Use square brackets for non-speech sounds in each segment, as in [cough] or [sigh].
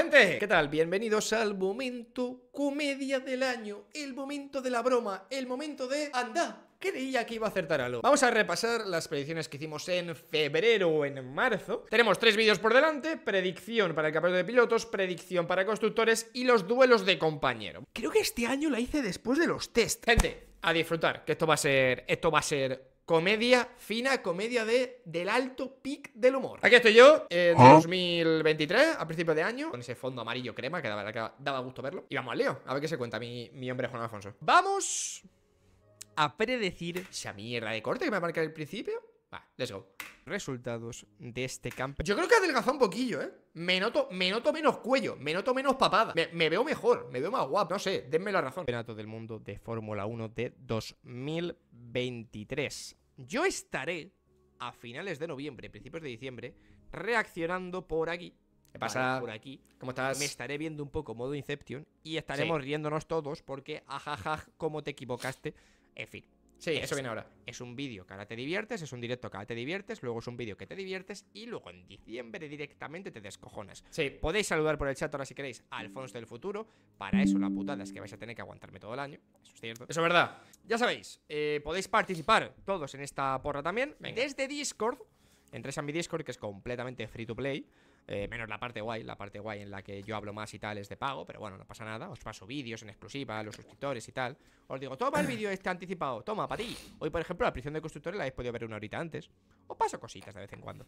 Gente, ¿qué tal? Bienvenidos al momento comedia del año, el momento de la broma, el momento de ¡Anda! creía que iba a acertar algo. Vamos a repasar las predicciones que hicimos en febrero o en marzo. Tenemos tres vídeos por delante, predicción para el campeonato de pilotos, predicción para constructores y los duelos de compañero. Creo que este año la hice después de los test. Gente, a disfrutar, que esto va a ser, esto va a ser Comedia fina, comedia de, del alto pic del humor. Aquí estoy yo, en 2023, a principios de año, con ese fondo amarillo crema, que daba gusto verlo. Y vamos al lío, a ver qué se cuenta mi, hombre Juan Alfonso. Vamos a predecir esa mierda de corte que me va a el principio. Va, let's go. Resultados de este campo. Yo creo que adelgazado un poquillo, ¿eh? Me noto, menos cuello, me noto menos papada. Me, me veo mejor, me veo más guapo. No sé, denme la razón. Campeonato del mundo de Fórmula 1 de 2023. Yo estaré a finales de noviembre, principios de diciembre, reaccionando por aquí. ¿Qué pasa? por aquí. ¿Cómo estás? Me estaré viendo un poco modo Inception y estaremos riéndonos todos porque, ajajaj, cómo te equivocaste. En fin, Sí, eso viene ahora. Es un vídeo que ahora te diviertes, es un directo que ahora te diviertes, luego es un vídeo que te diviertes y luego en diciembre directamente te descojonas. Sí. Podéis saludar por el chat ahora si queréis Alfonso del Futuro. Para eso la putada es que vais a tener que aguantarme todo el año. Eso es cierto. Eso es verdad. Ya sabéis, eh, podéis participar todos en esta porra también. Desde Discord. Entréis a mi Discord que es completamente free to play. Eh, menos la parte guay, la parte guay en la que yo hablo más y tal es de pago, pero bueno, no pasa nada, os paso vídeos en exclusiva a los suscriptores y tal. Os digo, toma el [coughs] vídeo este anticipado, toma, para ti. Hoy, por ejemplo, la prisión de constructores la habéis podido ver una horita antes. Os paso cositas de vez en cuando.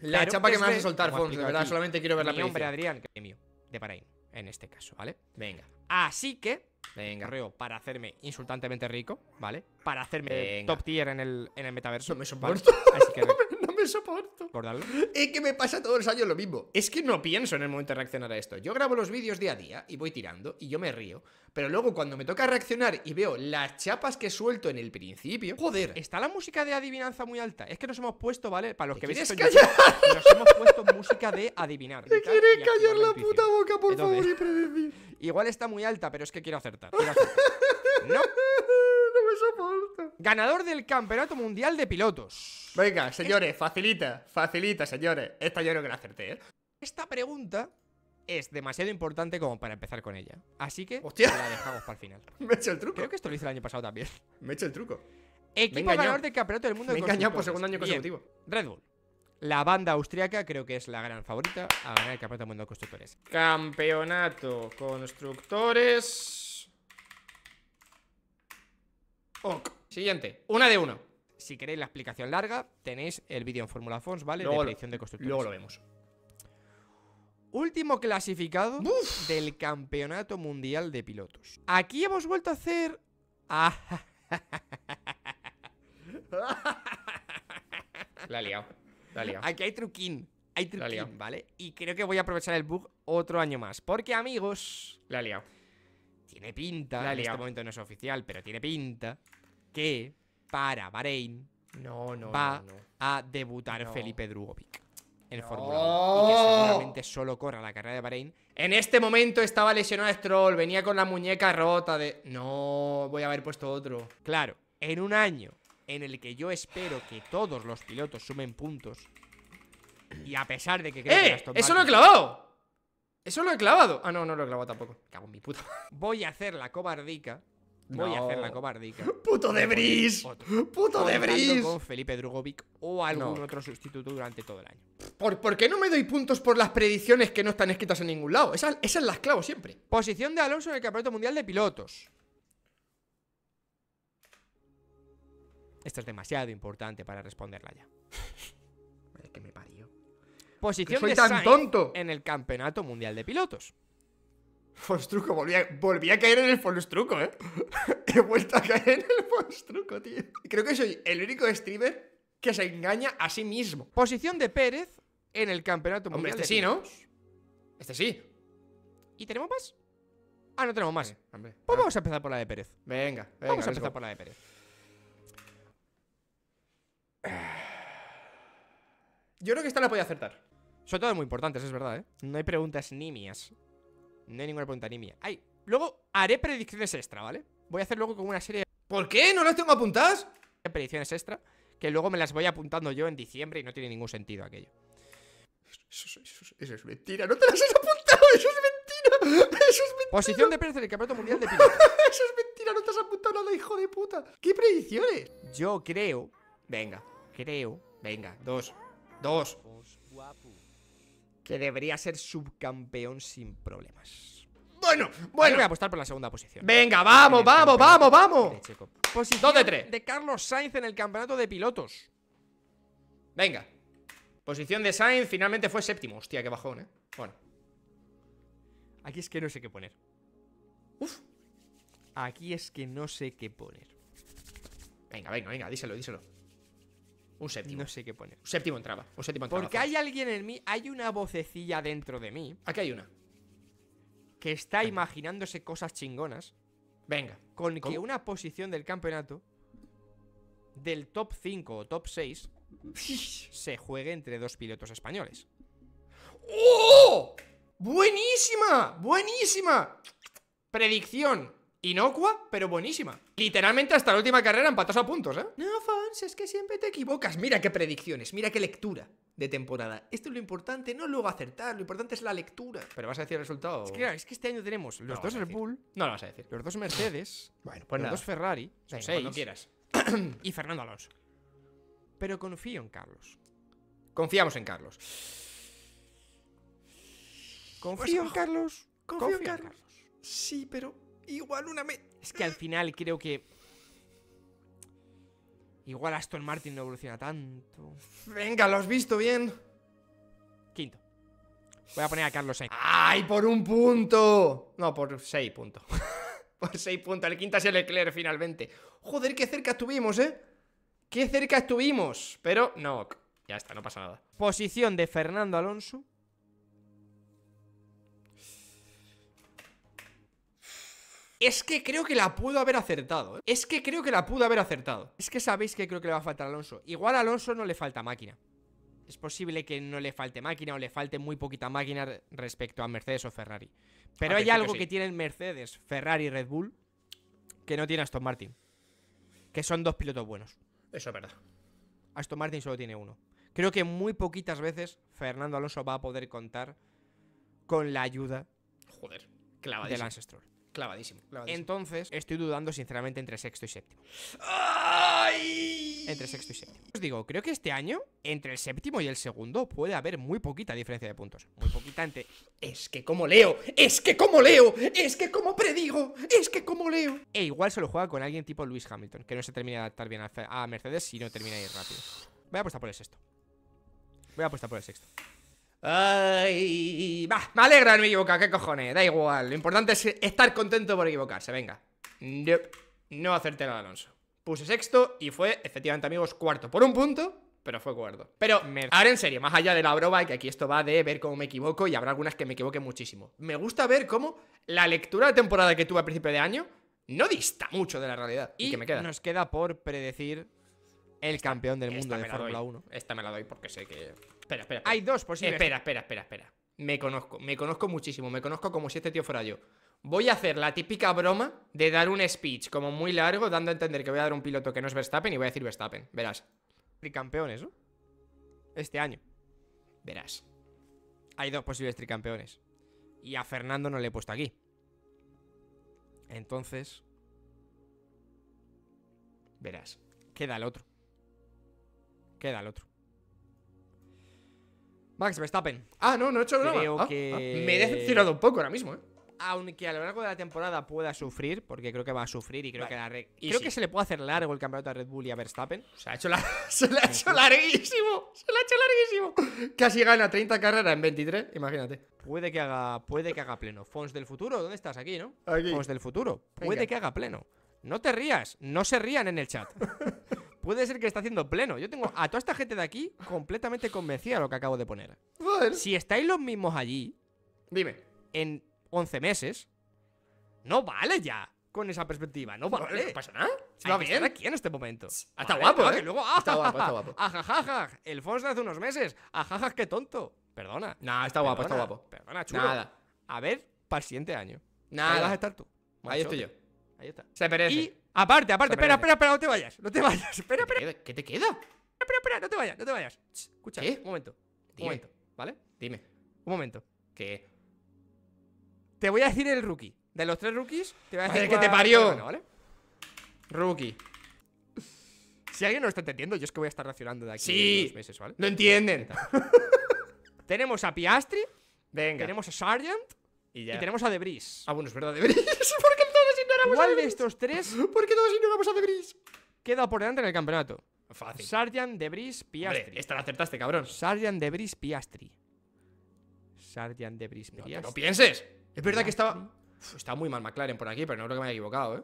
La chapa que me vas soltar, Fons, de verdad, solamente quiero ver la prisión Mi hombre Adrián, que mío, de en este caso, ¿vale? Venga. Así que, Venga. Correo para hacerme insultantemente rico, ¿vale? Para hacerme top tier en el, en el metaverso. me Así que [laughs] [laughs] soporto. Es que me pasa todos los años lo mismo. Es que no pienso en el momento de reaccionar a esto. Yo grabo los vídeos día a día y voy tirando y yo me río. Pero luego cuando me toca reaccionar y veo las chapas que suelto en el principio. Joder. Está la música de adivinanza muy alta. Es que nos hemos puesto, ¿vale? Para los que veis nos hemos puesto música de adivinar. [laughs] Te quieres callar la puta boca, por favor, y [laughs] Igual está muy alta, pero es que quiero acertar. Quiero acertar. no. Ganador del Campeonato Mundial de Pilotos. Venga, señores, facilita, facilita, señores. Esta yo creo que la acerté, ¿eh? Esta pregunta es demasiado importante como para empezar con ella. Así que la dejamos para el final. [laughs] Me he hecho el truco. Creo que esto lo hice el año pasado también. Me he hecho el truco. Equipo ganador del Campeonato del Mundo de Me he engañado por segundo año consecutivo. Red Bull. La banda austriaca creo que es la gran favorita a ganar el Campeonato del Mundo de Constructores. Campeonato Constructores. Siguiente, una de uno. Si queréis la explicación larga, tenéis el vídeo en Fórmula Fons, ¿vale? Luego, de de constructores. Luego lo vemos. Último clasificado del Campeonato Mundial de Pilotos. Aquí hemos vuelto a hacer... [laughs] la he liado, la Aquí hay truquín, hay truquín, ¿vale? Y creo que voy a aprovechar el bug otro año más. Porque, amigos... La he liado tiene pinta, en este momento no es oficial, pero tiene pinta que para Bahrein no, no, va a debutar Felipe Drugovic en Fórmula 1 y que seguramente solo corra la carrera de Bahrein. En este momento estaba lesionado Stroll, venía con la muñeca rota de no, voy a haber puesto otro. Claro, en un año en el que yo espero que todos los pilotos sumen puntos y a pesar de que creo ¡Eh! ¡Eso lo he clavado! Eso lo he clavado. Ah, no, no lo he clavado tampoco. Cago en mi puta. Voy a hacer la cobardica. Voy a hacer la cobardica. [laughs] ¡Puto de bris! ¡Puto de bris! Con Felipe Drugovic o algún otro sustituto durante todo el año. ¿Por, qué no me doy puntos por las predicciones que no están escritas en ningún lado? Esas, esas las clavo siempre. Posición de Alonso en el Campeonato Mundial de Pilotos. Esto es demasiado importante para responderla ya posición soy de tan tonto. en el Campeonato Mundial de Pilotos. Fostruco, volví a, a caer en el truco, ¿eh? [laughs] He vuelto a caer en el truco, tío. Creo que soy el único streamer que se engaña a sí mismo. Posición de Pérez en el Campeonato Hombre, Mundial este sí, ¿no? Este sí. ¿Y tenemos más? Ah, no tenemos más. pues vamos a empezar por la de Pérez. Venga, venga Vamos a empezar por la de Pérez. [sighs] Yo creo que esta la podía acertar. Son todas muy importantes, es verdad, ¿eh? No hay preguntas nimias. No hay ninguna pregunta nimia. Ay, luego haré predicciones extra, ¿vale? Voy a hacer luego como una serie... ¿Por qué? ¿No las tengo apuntadas? Predicciones extra, que luego me las voy apuntando yo en diciembre y no tiene ningún sentido aquello. Eso, es mentira, no te las has apuntado, eso es mentira. Eso es mentira. Posición de Pérez del Campeonato Mundial de [laughs] Pilotos. eso es mentira, no te has apuntado nada, hijo de puta. ¿Qué predicciones? Yo creo... Venga, creo... Venga, dos. Dos que debería ser subcampeón sin problemas. Bueno, bueno. voy a apostar por la segunda posición. Venga, vamos, vamos, vamos, vamos. Posición de tres. De Carlos Sainz en el campeonato de pilotos. Venga. Posición de Sainz finalmente fue séptimo. Hostia, qué bajón, eh. Bueno. Aquí es que no sé qué poner. Uf. Aquí es que no sé qué poner. Venga, venga, venga, díselo, díselo. Un séptimo. No sé qué pone Un séptimo entraba. Un séptimo Porque hay alguien en mí, hay una vocecilla dentro de mí. Aquí hay una. Que está imaginándose cosas chingonas. Venga. Con que una posición del campeonato del top 5 o top 6 [laughs] se juegue entre dos pilotos españoles. ¡Oh! ¡Buenísima! ¡Buenísima! Predicción inocua, pero buenísima. Literalmente hasta la última carrera empatados a puntos, ¿eh? No, es que siempre te equivocas. Mira qué predicciones, mira qué lectura de temporada. Esto es lo importante, no luego acertar, lo importante es la lectura. Pero vas a decir el resultado. Es que, este año tenemos los dos Red No lo vas a decir. Los dos Mercedes. [clears throat] bueno, los pues dos Ferrari. quieras. [clears throat] y Fernando Alonso. Pero confío en Carlos. Confiamos en Carlos. Confío en pues, Carlos. Confío, en, Carlos. Sí, pero igual una me. Es que al final creo que Igual Aston Martin no evoluciona tanto. Venga, lo has visto bien. Quinto. Voy a poner a Carlos Sainz. ¡Ay, por un punto! No, por seis puntos. [laughs] por seis puntos. El quinto es el Leclerc finalmente. Joder, qué cerca estuvimos, ¿eh? Qué cerca estuvimos. Pero no, ya está, no pasa nada. Posición de Fernando Alonso. Es que creo que la pudo haber acertado. ¿eh? Es que creo que la pudo haber acertado. Es que sabéis que creo que le va a faltar a Alonso. Igual a Alonso no le falta máquina. Es posible que no le falte máquina o le falte muy poquita máquina respecto a Mercedes o Ferrari. Pero ah, hay algo que tienen Mercedes, Ferrari y Red Bull que no tiene Aston Martin. Que son dos pilotos buenos. Eso es verdad. Aston Martin solo tiene uno. Creo que muy poquitas veces Fernando Alonso va a poder contar con la ayuda Joder, Lance Stroll. Clavadísimo, Entonces, estoy dudando sinceramente entre sexto y séptimo. Entre sexto y séptimo. Os digo, creo que este año, entre el séptimo y el segundo, puede haber muy poquita diferencia de puntos. Muy poquita entre. Es que como leo, es que como leo, es que como predigo, es que como leo. E igual se lo juega con alguien tipo Lewis Hamilton, que no se termina de adaptar bien a Mercedes si no termina de ir rápido. Voy a apostar por el sexto. Voy a apostar por el sexto. Ay, bah, me alegra no me equivocar, qué cojones, da igual. Lo importante es estar contento por equivocarse, venga. No acerté nada, Alonso. Puse sexto y fue, efectivamente, amigos, cuarto por un punto, pero fue cuarto. Pero, me... ahora en serio, más allá de la broma, que aquí esto va de ver cómo me equivoco y habrá algunas que me equivoquen muchísimo. Me gusta ver cómo la lectura de temporada que tuve a principio de año no dista mucho de la realidad. Y, que me queda. nos queda por predecir el campeón del mundo de Fórmula 1. Esta me la doy porque sé que Espera, espera, Hay dos posibles. Espera, espera, espera, espera. Me conozco, me conozco muchísimo, me conozco como si este tío fuera yo. Voy a hacer la típica broma de dar un speech como muy largo, dando a entender que voy a dar un piloto que no es Verstappen y voy a decir Verstappen. Verás. Tricampeones, ¿no? Este año. Verás. Hay dos posibles tricampeones. Y a Fernando no le he puesto aquí. Entonces. Verás. Queda el otro. Queda el otro. Max Verstappen. Ah, no, no he hecho nada. Ah, ah, me he decepcionado un poco ahora mismo, ¿eh? Aunque a lo largo de la temporada pueda sufrir, porque creo que va a sufrir y creo que la creo que se le puede hacer largo el campeonato a Red Bull y a Verstappen. Se, ha hecho la... [laughs] se le ha hecho larguísimo. Se le ha hecho larguísimo. Casi gana 30 carreras en 23, imagínate. Puede que haga, puede que haga pleno. Fons del futuro, ¿dónde estás? Aquí, ¿no? Fons del futuro. Puede que haga pleno. No te rías, no se rían en el chat. [laughs] puede ser que está haciendo pleno. Yo tengo a toda esta gente de aquí completamente convencida de lo que acabo de poner. Si estáis los mismos allí. Dime. En 11 meses. No vale ya con esa perspectiva. No vale. No, pasa nada. Se va bien. aquí en este momento. Está guapo, ¿eh? luego, está ah, guapo, está guapo. Ajajaja. Ah, el Fons hace unos meses. Ajajaja, ah, qué tonto. Perdona. Nah, está guapo, está guapo. Perdona, chulo. Nada. A ver, para el siguiente año. Nada. Ahí vas a estar tú. Ahí estoy yo. Ahí está. Se perece. Aparte, aparte, espera, espera, espera, no te vayas, no te vayas, espera, espera. ¿Qué te queda? Espera, espera, no te vayas, no te vayas. escucha, un momento. Un momento, ¿vale? Dime. Un momento. ¿Qué? Te voy a decir el rookie. De los tres rookies, te voy a decir. el que te parió! ¿vale? Rookie. Si alguien no lo está entendiendo, yo es que voy a estar racionando de aquí sí, No ¿vale? Lo entienden. [laughs] tenemos a Piastri. Venga. Tenemos a Sargent. Y, ya. y tenemos a Debris. Ah, bueno, es verdad, Debris. [laughs] ¿Por qué ¿Cuál de estos tres? [gasps] ¿Por qué todos vamos a De Queda por delante en el campeonato. Fácil. Sardian, De Piastri. esta la acertaste, cabrón. Sardian, De Bris, Piastri. Sardian, De Piastri. No, pienses. Es verdad que estaba. está muy mal McLaren por aquí, pero no creo que me haya equivocado, ¿eh?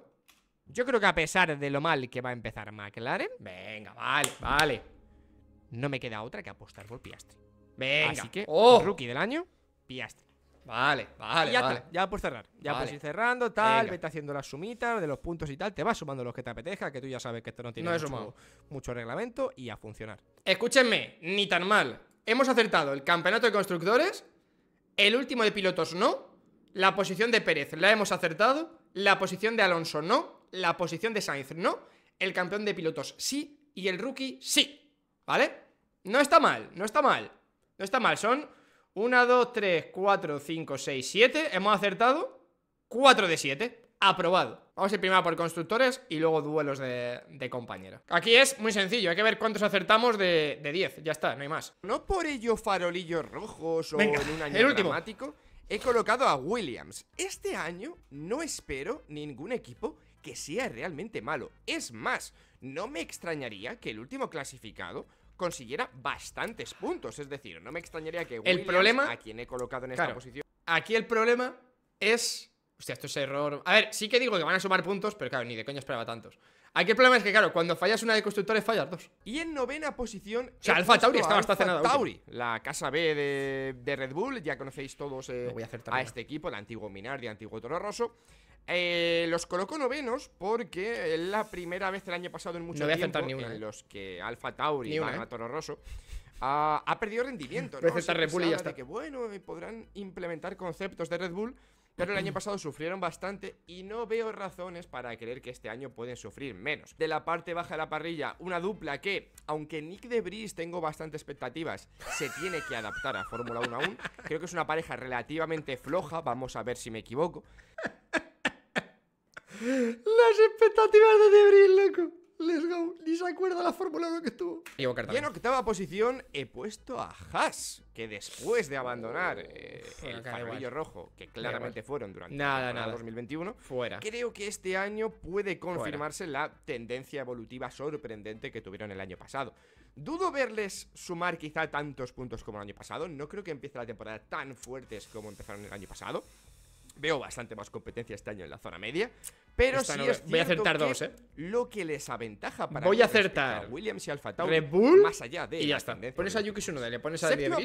Yo creo que a pesar de lo mal que va a empezar McLaren. Venga, vale, vale. No me queda otra que apostar por Piastri. Venga. Así que, ¡Oh! rookie del año, Piastri. Vale, vale. ya ya por cerrar. Ya puedes ir cerrando, tal, vete haciendo las sumitas de los puntos y tal. Te vas sumando los que te apetezca, que tú ya sabes que esto no tiene mucho reglamento y a funcionar. Escúchenme, ni tan mal. Hemos acertado el campeonato de constructores, el último de pilotos no, la posición de Pérez la hemos acertado, la posición de Alonso no, la posición de Sainz no, el campeón de pilotos sí y el rookie sí. ¿Vale? No está mal, no está mal. No está mal, son 1, 2, 3, 4, 5, 6, 7. Hemos acertado 4 de 7. Aprobado. Vamos a ir primero por constructores y luego duelos de, de Aquí es muy sencillo, hay que ver cuántos acertamos de, 10. Ya está, no hay más. No por ello farolillos rojos o en un año He colocado a Williams. Este año no espero ningún equipo que sea realmente malo. Es más, no me extrañaría que el último clasificado consiguiera bastantes puntos. Es decir, no me extrañaría que el problema, a quien he colocado en esta posición. Aquí el problema es. Hostia, esto es error. A ver, sí que digo que van a sumar puntos, pero claro, ni de coño esperaba tantos. Aquí el problema es que, claro, cuando fallas una de constructores, fallas dos. Y en novena posición. O sea, Alfa Tauri está bastante nada. Tauri, la casa B de, Red Bull. Ya conocéis todos eh, voy a, hacer este equipo, el antiguo Minardi, el antiguo Toro Rosso. Eh, los coloco novenos porque es la primera vez el año pasado en mucho tiempo en eh. los que Alfa Tauri y Toro Rosso ah, ha, perdido rendimiento. ¿no? Red Bull ya está. que bueno, podrán implementar conceptos de Red Bull pero el año mm. pasado sufrieron bastante y no veo razones para creer que este año pueden sufrir menos. De la parte baja de la parrilla, una dupla que, aunque Nick de Bris tengo bastantes expectativas, se tiene que adaptar a Fórmula 1 aún. Creo que es una pareja relativamente floja, vamos a ver si me equivoco. [laughs] Las expectativas de Debris, loco. Let's go. Ni se acuerda la Fórmula 1 que estuvo. Y en octava posición he puesto a Haas, que después de abandonar eh, el farolillo rojo, que claramente fueron durante nada, 2021, creo que este año puede confirmarse la tendencia evolutiva sorprendente que tuvieron el año pasado. Dudo verles sumar quizá tantos puntos como el año pasado. No creo que empiece la temporada tan fuertes como empezaron el año pasado. Veo bastante más competencia este año en la zona media. Pero sí voy a acertar dos, ¿eh? Lo que les aventaja para voy a acertar a Williams y Alfa Tauri Red Bull, más allá de y ya está. Pones a Yuki Tsunoda, le pones a Séptima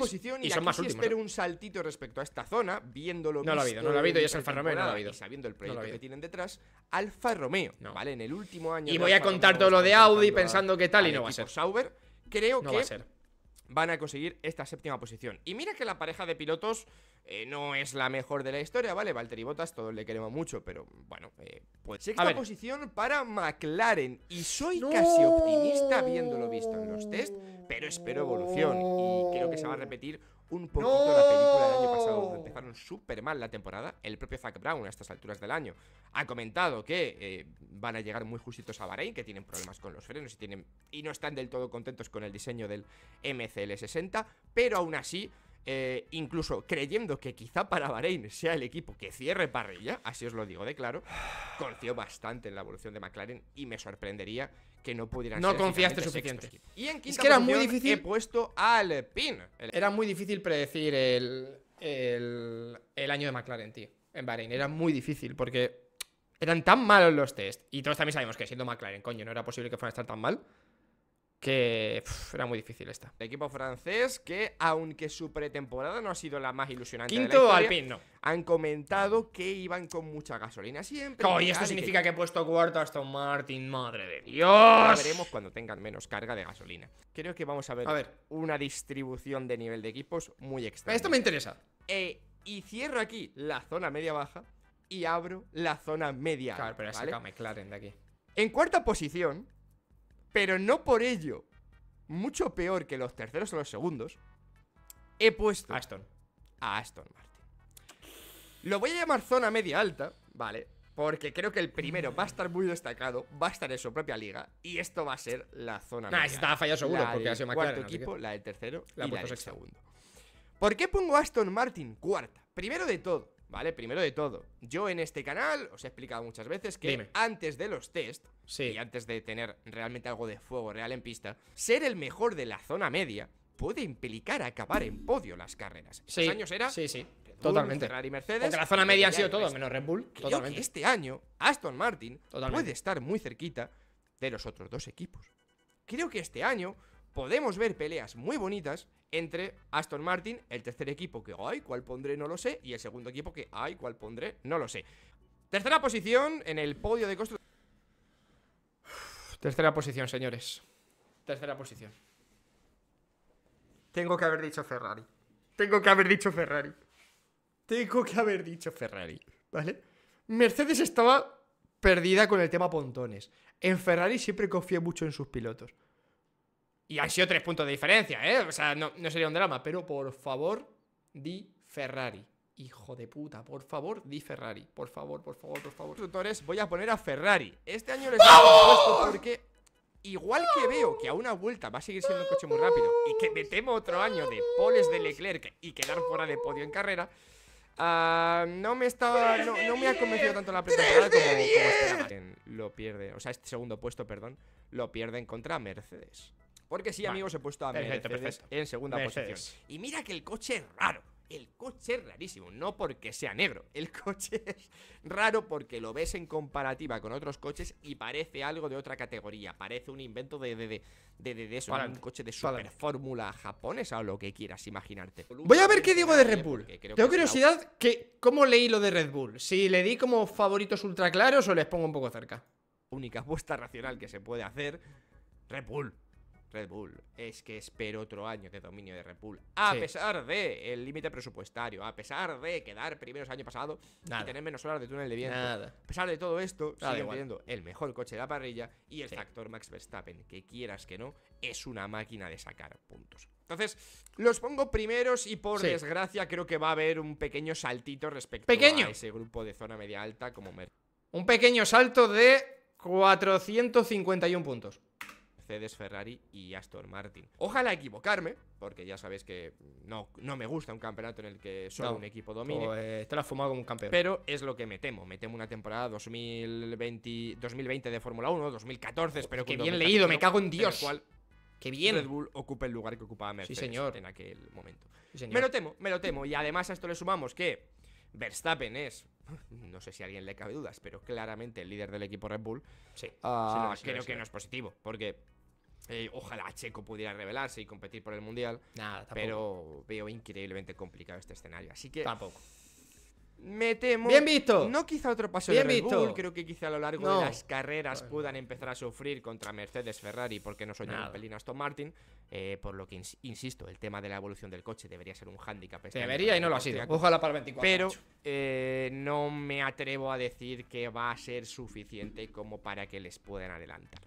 y, son más últimos, espero ¿no? un saltito respecto a esta zona, viendo lo No lo ha habido, no lo ha habido y es Alfa Romeo, no lo ha habido. sabiendo el proyecto que tienen detrás, Alfa Romeo, no. ¿vale? En el último año Y voy a contar todo lo de Audi pensando que tal y no va a ser. Sauber, creo que va a ser van a conseguir esta séptima posición. Y mira que la pareja de pilotos eh, no es la mejor de la historia, ¿vale? Valtteri Bottas, todos le queremos mucho, pero bueno, eh, pues. Sexta posición para McLaren. Y soy casi optimista viéndolo visto en los test, pero espero evolución. Y creo que se va a repetir un poquito la película del año pasado, empezaron súper mal la temporada. El propio Zach Brown, a estas alturas del año, ha comentado que eh, van a llegar muy justitos a Bahrein, que tienen problemas con los frenos y, tienen, y no están del todo contentos con el diseño del MCL60, pero aún así. Eh, incluso creyendo que quizá para Bahrain sea el equipo que cierre parrilla, así os lo digo de claro, [sighs] confío bastante en la evolución de McLaren y me sorprendería que no pudieran no confiaste suficiente. Y en es que era muy difícil. He puesto al pin. Era muy difícil predecir el, el, año de McLaren, tío. En Bahrein. Era muy difícil porque eran tan malos los test. Y todos también sabemos que siendo McLaren, coño, no era posible que fueran a estar tan mal que era muy difícil esta. El equipo francés que, aunque su pretemporada no ha sido la más ilusionante Quinto al han comentado que iban con mucha gasolina siempre. Y esto significa que... he puesto cuarto hasta un Martin, madre de Dios. veremos cuando tengan menos carga de gasolina. Creo que vamos a ver, una distribución de nivel de equipos muy extraña. Esto me interesa. Eh, y cierro aquí la zona media-baja y abro la zona media. Claro, pero me McLaren de aquí. En cuarta posición pero no por ello, mucho peor que los terceros o los segundos, he puesto Aston. a Aston Martin. Lo voy a llamar zona media alta, ¿vale? Porque creo que el primero va a estar muy destacado, va a estar en su propia liga, y esto va a ser la zona ah, media. estaba fallado seguro, la porque cuarto equipo, la del tercero la y la del segundo. ¿Por qué pongo a Aston Martin cuarta? Primero de todo, ¿Vale? Primero de todo, yo en este canal os he explicado muchas veces que antes de los test y antes de tener realmente algo de fuego real en pista, ser el mejor de la zona media puede implicar acabar en podio las carreras. Sí. años era sí, sí. totalmente. Ferrari, Mercedes. la zona media han sido todos, menos Red Bull. totalmente. este año, Aston Martin puede estar muy cerquita de los otros dos equipos. Creo que este año podemos ver peleas muy bonitas entre Aston Martin, el tercer equipo que, ay, ¿cuál pondré? No lo sé, y el segundo equipo que, ay, ¿cuál pondré? No lo sé. Tercera posición en el podio de construcción. Tercera posición, señores. Tercera posición. Tengo que haber dicho Ferrari. Tengo que haber dicho Ferrari. Tengo que haber dicho Ferrari. ¿Vale? Mercedes estaba perdida con el tema pontones. En Ferrari siempre confié mucho en sus pilotos. Y han sido tres puntos de diferencia, ¿eh? O sea, no, sería un drama, pero por favor, di Ferrari. Hijo de puta, por favor, di Ferrari. Por favor, por favor, por favor. Tutores, voy a poner a Ferrari. Este año les he puesto porque Igual que veo que a una vuelta va a seguir siendo un coche muy rápido y que me temo otro año de poles de Leclerc y quedar fuera de podio en carrera, ah, no me está, no, me ha convencido tanto la presentación como, como esperaba. Lo pierde, o sea, este segundo puesto, perdón, lo en contra Mercedes. Porque sí, amigos, he puesto a Mercedes en segunda posición. Y mira que el coche es raro. El coche es rarísimo, no porque sea negro. El [laughs] coche es raro porque lo ves en comparativa con otros coches y parece algo de otra categoría. Parece un invento de, de, un coche de suave fórmula japonesa o lo que quieras imaginarte. Voy a ver qué digo de Red Bull. Tengo curiosidad que cómo leí lo de Red Bull. Si le di como favoritos ultra claros o les pongo un poco cerca. Única apuesta racional que se puede hacer. Red Bull. Red Bull, es que espero otro año de dominio de Red Bull. A pesar de el límite presupuestario, a pesar de quedar primeros año pasado y tener menos horas de túnel de viento. A pesar de todo esto, sigue el mejor coche de la parrilla y el factor Max Verstappen, que quieras que no, es una máquina de sacar puntos. Entonces, los pongo primeros y por desgracia creo que va a haber un pequeño saltito respecto a ese grupo de zona media alta como Mercedes. Un pequeño salto de 451 puntos. Mercedes, Ferrari y Aston Martin. Ojalá equivocarme, porque ya sabéis que no, no me gusta un campeonato en el que solo un equipo domine. Eh, fumado un campeón. Pero es lo que me temo. Me temo una temporada 2020, de Fórmula 1, 2014, espero que... bien leído, me cago en Dios. Que ¡Qué bien! Red Bull ocupe el lugar que ocupaba Mercedes en aquel momento. Me lo temo, me lo temo. Y además a esto le sumamos que Verstappen es [laughs] no sé si a alguien le cabe dudas, pero claramente el líder del equipo Red Bull, sí, ah, creo que no es positivo, porque eh, ojalá Checo pudiera revelarse y competir por el mundial. Nada, Pero veo increíblemente complicado este escenario. Así que. Tampoco. Me temo. Bien visto. No quizá otro paso de Red Bull. Creo que quizá a lo largo de las carreras puedan empezar a sufrir contra Mercedes, Ferrari, porque no soy un pelín Aston Martin. Eh, por lo que insisto, el tema de la evolución del coche debería ser un hándicap. Este debería y no lo ha sido. Ojalá para el 24. Pero eh, no me atrevo a decir que va a ser suficiente como para que les puedan adelantar.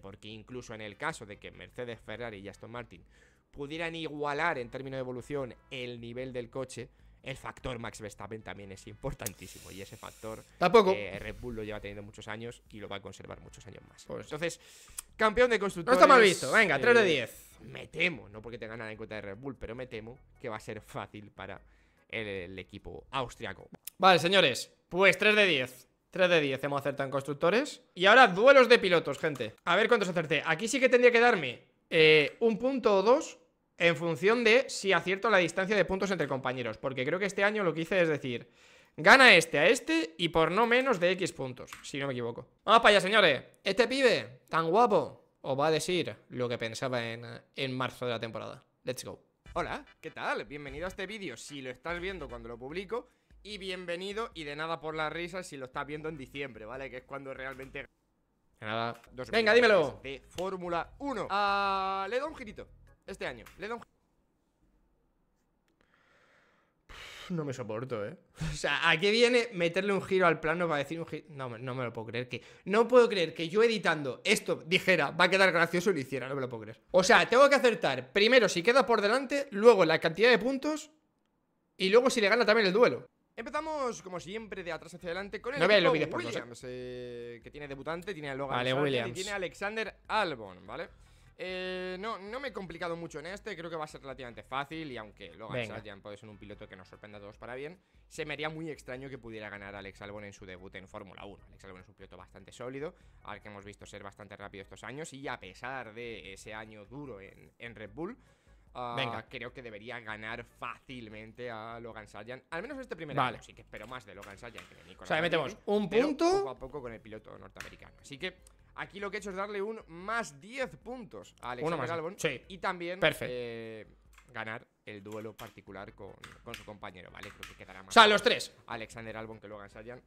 Porque incluso en el caso de que Mercedes, Ferrari y Aston Martin pudieran igualar en términos de evolución el nivel del coche, el factor Max Verstappen también es importantísimo y ese factor eh, Red Bull lo lleva teniendo muchos años y lo va a conservar muchos años más. Pues Entonces, campeón de constructores. No está mal visto, venga, 3 de 10. Eh, me temo, no porque tenga nada en cuenta de Red Bull, pero me temo que va a ser fácil para el, el equipo austriaco. Vale, señores, pues 3 de 10. 3 de 10 hemos acertado en constructores. Y ahora duelos de pilotos, gente. A ver cuántos acerté. Aquí sí que tendría que darme eh, un punto o dos en función de si acierto la distancia de puntos entre compañeros. Porque creo que este año lo que hice es decir, gana este a este y por no menos de X puntos, si no me equivoco. Vamos para allá, señores. Este pibe, tan guapo, os va a decir lo que pensaba en, en marzo de la temporada. Let's go. Hola, ¿qué tal? Bienvenido a este vídeo si lo estás viendo cuando lo publico. Y bienvenido y de nada por la risa si lo estás viendo en diciembre, ¿vale? Que es cuando realmente... nada. Venga, dímelo. De Fórmula 1. Ah, le doy un girito. Este año. Le un no me soporto, ¿eh? [laughs] O sea, aquí viene meterle un giro al plano para decir un giro? No, no me lo puedo creer. que No puedo creer que yo editando esto dijera, va a quedar gracioso y lo hiciera, no me lo puedo creer. O sea, tengo que acertar primero si queda por delante, luego la cantidad de puntos y luego si le gana también el duelo. Empezamos, como siempre, de atrás hacia adelante con el no equipo ¿eh? Williams, eh, que tiene debutante, tiene a Logan y tiene a Alexander Albon, ¿vale? Eh, no, no me he complicado mucho en este, creo que va a ser relativamente fácil y aunque Logan Sargent puede ser un piloto que nos sorprenda a todos para bien, se me haría muy extraño que pudiera ganar a Alex Albon en su debut en Fórmula 1. Alex Albon es un piloto bastante sólido, al que hemos visto ser bastante rápido estos años y a pesar de ese año duro en Red Bull, Ah, Venga. Creo que debería ganar fácilmente a Logan Salyan, Al menos este primer vale. Sí que espero más de Logan Salyan que de Nicolás. O sea, metemos un punto. Poco a poco con el piloto norteamericano. Así que aquí lo que he hecho es darle un más 10 puntos a Alexander Albon. Y también eh, ganar el duelo particular con, su compañero, ¿vale? Creo que quedará más. O sea, los tres. Alexander Albon que Logan Salyan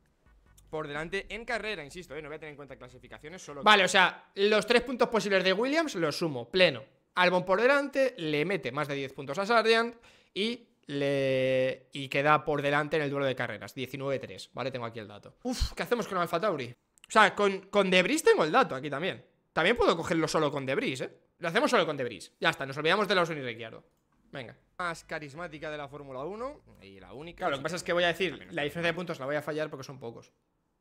por delante en carrera, insisto, eh, no voy a tener en cuenta clasificaciones, solo... Vale, o sea, los tres puntos posibles de Williams los sumo, pleno. Albon por delante, le mete más de 10 puntos a Sardian y le... y queda por delante en el duelo de carreras, 19-3, ¿vale? Tengo aquí el dato. Uf, ¿qué hacemos con Alfa Tauri? O sea, con, con Debris tengo el dato aquí también. También puedo cogerlo solo con Debris, ¿eh? Lo hacemos solo con Debris. Ya está, nos olvidamos de Lawson y Ricciardo. Venga. Más carismática de la Fórmula 1 y la única. Claro, lo que pasa es que voy a decir, la diferencia de puntos la voy a fallar porque son pocos.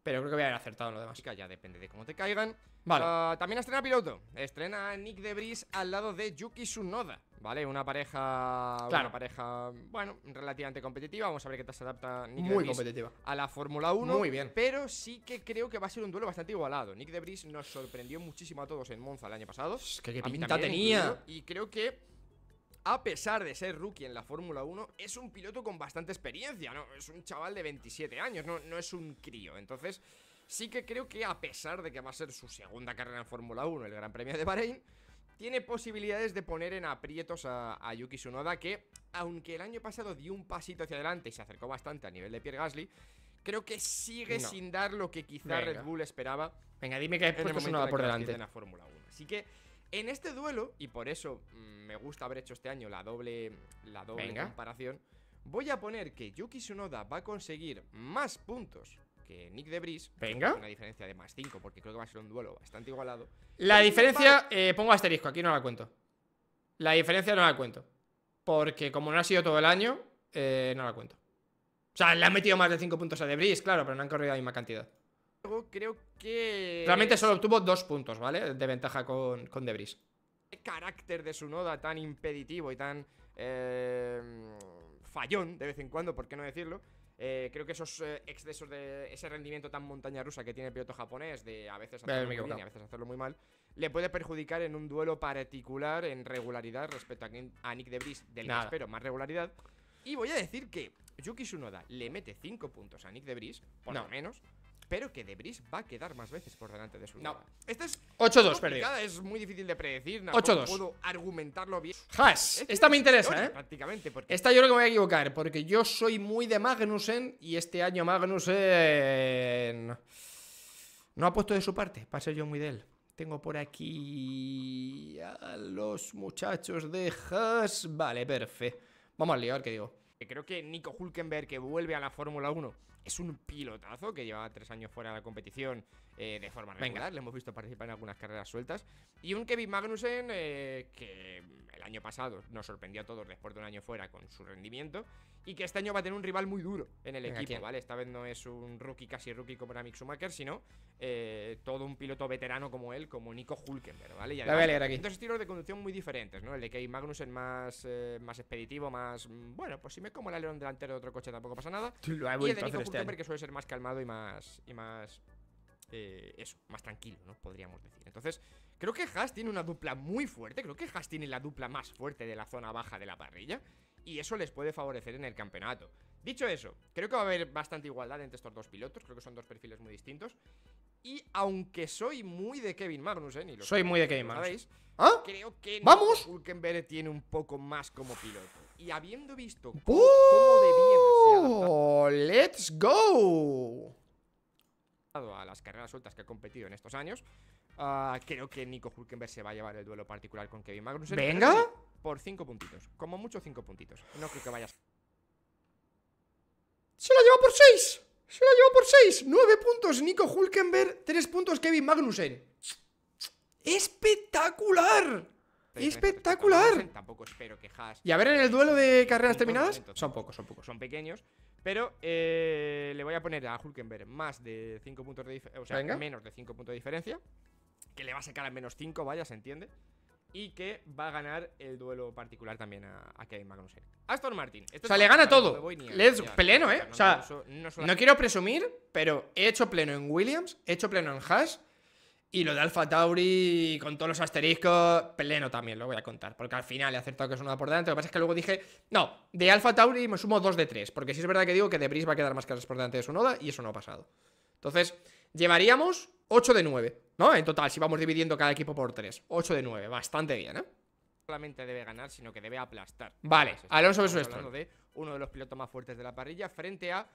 Pero creo que voy a haber acertado en lo demás. Ya depende de cómo te caigan. Vale. Ah, también estrena piloto. Estrena a Nick Debris al lado de Yuki Tsunoda. ¿Vale? Una pareja. Claro. Una pareja, bueno, relativamente competitiva. Vamos a ver qué tal se adapta Nick Muy competitiva. a la Fórmula 1. Muy bien. Pero sí que creo que va a ser un duelo bastante igualado. Nick Debris nos sorprendió muchísimo a todos en Monza el año pasado. que qué pinta tenía. y creo que a pesar de ser rookie en la Fórmula 1, es un piloto con bastante experiencia, ¿no? Es un chaval de 27 años, no, no es un crío. Entonces, sí que creo que a pesar de que va a ser su segunda carrera en Fórmula 1, el Gran Premio de Bahrein, tiene posibilidades de poner en aprietos a, Yuki Tsunoda, que aunque el año pasado dio un pasito hacia adelante y se acercó bastante a nivel de Pierre Gasly, creo que sigue sin dar lo que quizá Red Bull esperaba. Venga, dime que Tsunoda por delante en la Fórmula 1. Así que en este duelo, y por eso mm, me gusta haber hecho este año la doble, la comparación, voy a poner que Yuki Tsunoda va a conseguir más puntos que Nick de Debris. Venga. Una diferencia de más 5, porque creo que va a ser un duelo bastante igualado. La diferencia, eh, pongo asterisco, aquí no la cuento. La diferencia no la cuento. Porque como no ha sido todo el año, eh, no la cuento. O sea, le han metido más de 5 puntos a Debris, claro, pero no han corrido la misma cantidad creo que. Realmente solo obtuvo dos puntos, ¿vale? De ventaja con, con Debris. el carácter de Sunoda tan impeditivo y tan. Eh, fallón de vez en cuando, por qué no decirlo. Eh, creo que esos eh, excesos de ese rendimiento tan montaña rusa que tiene el piloto japonés, de a veces hacerlo muy bien y a veces hacerlo muy mal, le puede perjudicar en un duelo particular en regularidad respecto a, Nick Debris, del que espero más regularidad. Y voy a decir que Yuki Sunoda le mete cinco puntos a Nick Debris, por lo menos espero que Debris va a quedar más veces por delante de su No, esta es 8-2 perdido. Es muy difícil de predecir, no puedo argumentarlo bien. Has, esta me interesa, ¿eh? Prácticamente, Esta yo creo que me voy a equivocar, porque yo soy muy de Magnussen y este año Magnussen no ha puesto de su parte, para ser yo muy de él. Tengo por aquí a los muchachos de Haas. Vale, perfecto. Vamos al liar, qué digo. Creo que Nico Hulkenberg, que vuelve a la Fórmula 1 es un pilotazo que llevaba tres años fuera de la competición eh, de forma regular. Venga. Le hemos visto participar en algunas carreras sueltas. Y un Kevin Magnussen eh, que el año pasado nos sorprendió a todos después de un año fuera con su rendimiento. Y que este año va a tener un rival muy duro en el equipo, ¿vale? Esta vez no es un rookie, casi rookie como era Mick Schumacher, sino eh, todo un piloto veterano como él, como Nico Hulkenberg, ¿vale? Y además, Dos estilos de conducción muy diferentes, ¿no? El de Kevin Magnussen más, más expeditivo, más. Mm, bueno, pues si me como el alerón delantero de otro coche tampoco pasa nada. Lo y el de Nico este Hulkenberg que suele ser más calmado y más. Y más eh, eso, más tranquilo, ¿no? Podríamos decir. Entonces, creo que Haas tiene una dupla muy fuerte, creo que Haas tiene la dupla más fuerte de la zona baja de la parrilla y eso les puede favorecer en el campeonato. Dicho eso, creo que va a haber bastante igualdad entre estos dos pilotos, creo que son dos perfiles muy distintos. Y aunque soy muy de Kevin Magnus, y lo soy muy de Kevin Magnussen, ¿Ah? creo que ¿Vamos? Hulkenberg tiene un poco más como piloto. Y habiendo visto cómo, se ha ¡Oh, ¡Let's go! a las carreras sueltas que ha competido en estos años. Ah, creo que Nico Hulkenberg se va a llevar el duelo particular con Kevin Magnussen. ¡Venga! Por 5 puntitos. Como mucho 5 puntitos. No creo que vayas ¡Se la lleva por 6! ¡Se la lleva por 6! 9 puntos Nico Hulkenberg, 3 puntos Kevin Magnussen. ¡Espectacular! ¡Espectacular! Tampoco espero que Haas. Y a ver, en el duelo de carreras terminadas, son pocos, son pocos. Son pequeños. Pero eh, le voy a poner a Hulkenberg más de 5 puntos de menos de 5 puntos de diferencia. Que le va a sacar al menos 5, vaya, se entiende. Y que va a ganar el duelo particular también a, Kevin Magnussen. Aston Martin. Esto o sea, le gana todo. le es pleno, ¿eh? O sea, ¿eh? no, no quiero presumir, pero he hecho pleno en Williams, he hecho pleno en Haas y lo de Alpha Tauri con todos los asteriscos, pleno también, lo voy a contar, porque al final he acertado que es una por delante. Lo que pasa es que luego dije, no, de Alpha Tauri me sumo 2 de 3, porque sí es verdad que digo que de Debris va a quedar más carreras por delante de su noda y eso no ha pasado. Entonces, llevaríamos 8 de 9, ¿no? En total, si vamos dividiendo cada equipo por 3, 8 de 9, bastante bien, ¿eh? solamente debe ganar, sino que debe aplastar. Vale, Alonso sobre Stroll. de uno de los pilotos más fuertes de la parrilla frente a